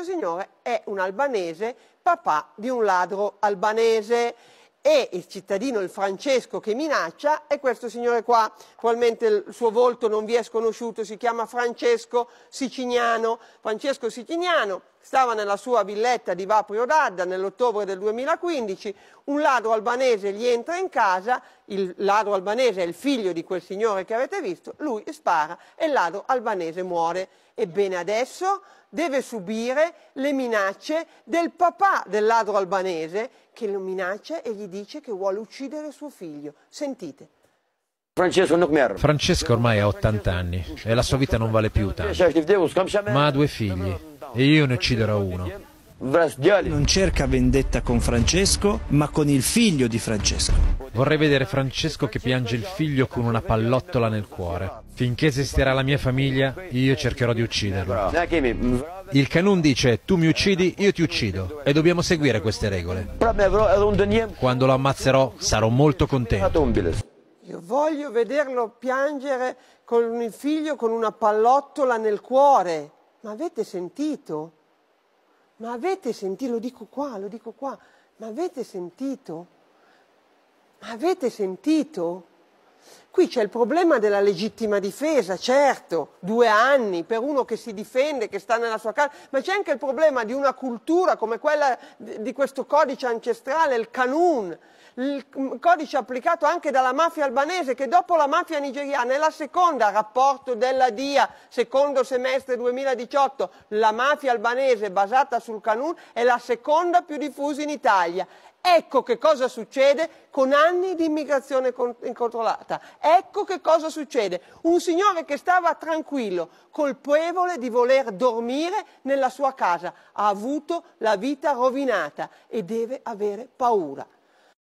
Questo signore è un albanese, papà di un ladro albanese e il cittadino, il Francesco che minaccia è questo signore qua, probabilmente il suo volto non vi è sconosciuto, si chiama Francesco Sicignano. Francesco Sicignano stava nella sua villetta di Vaprio d'Adda nell'ottobre del 2015, un ladro albanese gli entra in casa, il ladro albanese è il figlio di quel signore che avete visto, lui spara e il ladro albanese muore. Ebbene adesso deve subire le minacce del papà del ladro albanese che lo minaccia e gli dice dice che vuole uccidere suo figlio. Sentite. Francesco ormai ha 80 anni e la sua vita non vale più tanto, ma ha due figli e io ne ucciderò uno. Non cerca vendetta con Francesco, ma con il figlio di Francesco. Vorrei vedere Francesco che piange il figlio con una pallottola nel cuore. Finché esisterà la mia famiglia, io cercherò di ucciderlo. Il Canun dice tu mi uccidi, io ti uccido e dobbiamo seguire queste regole. Quando lo ammazzerò sarò molto contento. Io voglio vederlo piangere con il figlio con una pallottola nel cuore. Ma avete sentito? Ma avete sentito? Lo dico qua, lo dico qua. Ma avete sentito? Ma avete sentito? Qui c'è il problema della legittima difesa, certo, due anni per uno che si difende, che sta nella sua casa, ma c'è anche il problema di una cultura come quella di questo codice ancestrale, il canun, il mm, codice applicato anche dalla mafia albanese che dopo la mafia nigeriana è la seconda, rapporto della DIA, secondo semestre 2018, la mafia albanese basata sul canun è la seconda più diffusa in Italia. Ecco che cosa succede con anni di immigrazione incontrollata. Ecco che cosa succede. Un signore che stava tranquillo, colpevole di voler dormire nella sua casa, ha avuto la vita rovinata e deve avere paura.